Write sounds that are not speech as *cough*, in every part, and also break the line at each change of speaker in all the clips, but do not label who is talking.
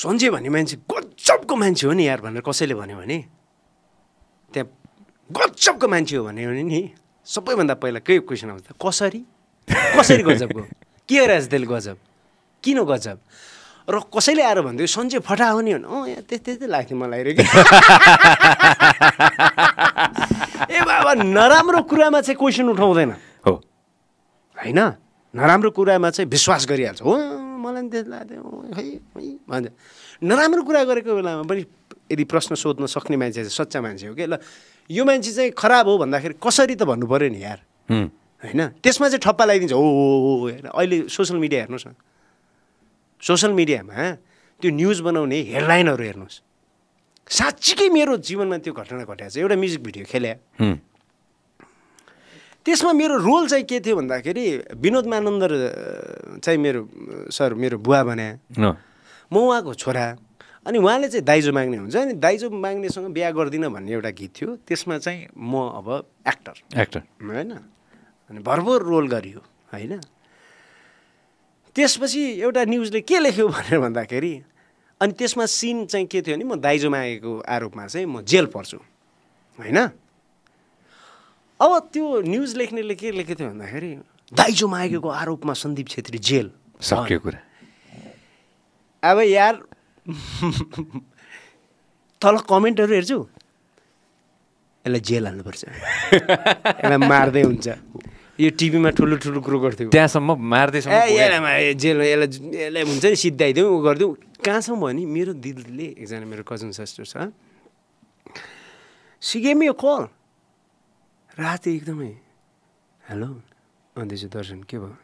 सन्जय भन्ने मान्छे गजबको मान्छे हो नि यार भनेर कसैले भन्यो भने त्यहाँ गजबको मान्छे हो भन्यो भने नि सबैभन्दा पहिला के क्वेसन आउँछ कसरी कसरी गजबको के रहेछ त्यसले गजब किन गजब र कसैले आएर भन्दै सन्जय फटा हो नि अँ त्यस्तै त्यस्तै लाग्थ्यो मलाई रे ए बाबा नराम्रो कुरामा चाहिँ क्वेसन उठाउँदैन हो होइन नराम्रो कुरामा चाहिँ विश्वास गरिहाल्छ हो मलाई नि त्यस्तो लाग्थ्यो खै भन्छ नराम्रो कुरा गरेको बेलामा पनि यदि प्रश्न सोध्न सक्ने मान्छे चाहिँ सच्चा मान्छे हो कि ल यो मान्छे चाहिँ खराब हो भन्दाखेरि कसरी त भन्नु पऱ्यो नि यार होइन त्यसमा चाहिँ ठप्पा लगाइदिन्छ हो होइन अहिले सोसियल मिडिया हेर्नुहोस् न सोसियल मिडियामा त्यो न्युज बनाउने हेडलाइनहरू हेर्नुहोस् साँच्चीकै मेरो जीवनमा त्यो घटना घटेको छ एउटा म्युजिक भिडियो खेल्या त्यसमा मेरो रोल चाहिँ के थियो भन्दाखेरि विनोद मानन्दर चाहिँ मेरो सर मेरो बुवा भने म उहाँको छोरा अनि उहाँले चाहिँ दाइजो माग्ने हुन्छ अनि दाइजो माग्नेसँग बिहा गर्दिनँ भन्ने एउटा गीत थियो त्यसमा चाहिँ म अब एक्टर एक्टर होइन अनि भरभर रोल गरियो होइन त्यसपछि एउटा न्युजले के लेख्यो भनेर भन्दाखेरि अनि त्यसमा सिन चाहिँ के थियो भने म दाइजो मागेको आरोपमा चाहिँ म जेल पर्छु होइन अब त्यो न्युज लेख्नेले के लेखेको थियो भन्दाखेरि दाइजो मागेको आरोपमा सन्दीप छेत्री जेल सक्यो कुरा अब यार तल कमेन्टहरू हेर्छु यसलाई जेल हाल्नुपर्छ यसलाई मार्दै हुन्छ यो टिभीमा ठुलो ठुलो कुरो गर्थ्यो त्यहाँसम्म मार्दैछ जेल यसलाई यसलाई हुन्छ नि सिद्धाइदेऊ ऊ गरिदेऊ कहाँसम्म भनी मेरो दिदीले एकजना मेरो कजन सिस्टर छ सी यो कल राति एकदमै हेलो अन्दैछु दर्शन के भयो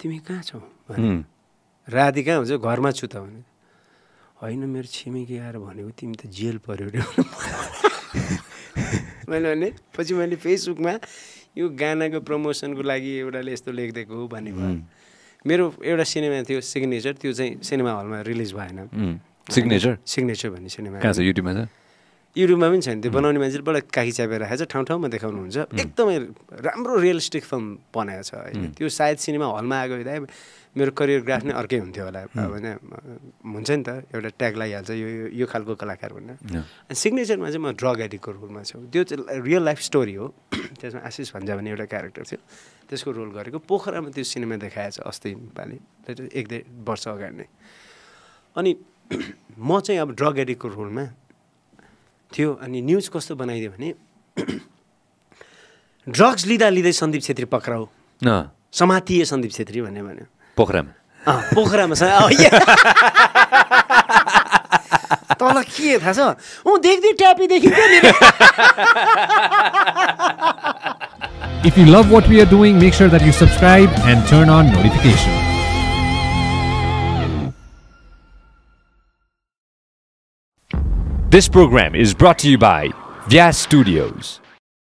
तिमी कहाँ छौ भने राति कहाँ हुन्छ घरमा छु त भने होइन मेरो छिमेकी आएर भनेको तिमी त जेल पऱ्यो अरे *laughs* मैले भने पछि मैले फेसबुकमा यो गानाको प्रमोसनको लागि एउटाले यस्तो लेखिदिएको हो भन्ने भयो मेरो एउटा सिनेमा थियो सिग्नेचर त्यो चाहिँ सिनेमा हलमा रिलिज भएन सिग्नेचर सिग्नेचर भन्ने सिनेमा युट्युबमा छ युट्युबमा पनि छैन त्यो बनाउने मान्छेले बडा काखी च्यापेर राखेको छ ठाउँ ठाउँमा देखाउनु हुन्छ एकदमै राम्रो रियलिस्टिक फिल्म बनाएको छ होइन त्यो सायद सिनेमा हलमा आएको हुँदा मेरो करियर ग्राफ नै अर्कै हुन्थ्यो होला अब होइन हुन्छ नि त एउटा ट्याग लगाइहाल्छ यो यो खालको कलाकार भन्ने अनि सिग्नेचरमा चाहिँ म ड्रग एडिक्टको रोलमा छु त्यो चाहिँ रियल लाइफ स्टोरी हो *clears throat* त्यसमा आशिष भन्जा भन्ने एउटा क्यारेक्टर थियो त्यसको रोल गरेको पोखरामा त्यो सिनेमा देखाएको छ अस्ति पालि एक डेढ वर्ष अगाडि नै अनि *clears throat* म चाहिँ अब ड्रग एडिक्टको रोलमा थियो अनि न्युज कस्तो बनाइदियो भने ड्रग्स लिँदा लिँदै सन्दीप छेत्री पक्राउ समातिए सन्दीप छेत्री भन्ने भन्यो पोखरामा पोखरामा तल के थाहा छ ऊ देख्दै ट्यापी देखिन्छ नि If you love what we are doing, make sure that you subscribe and turn on notifications. This program is brought to you by Vyas Studios.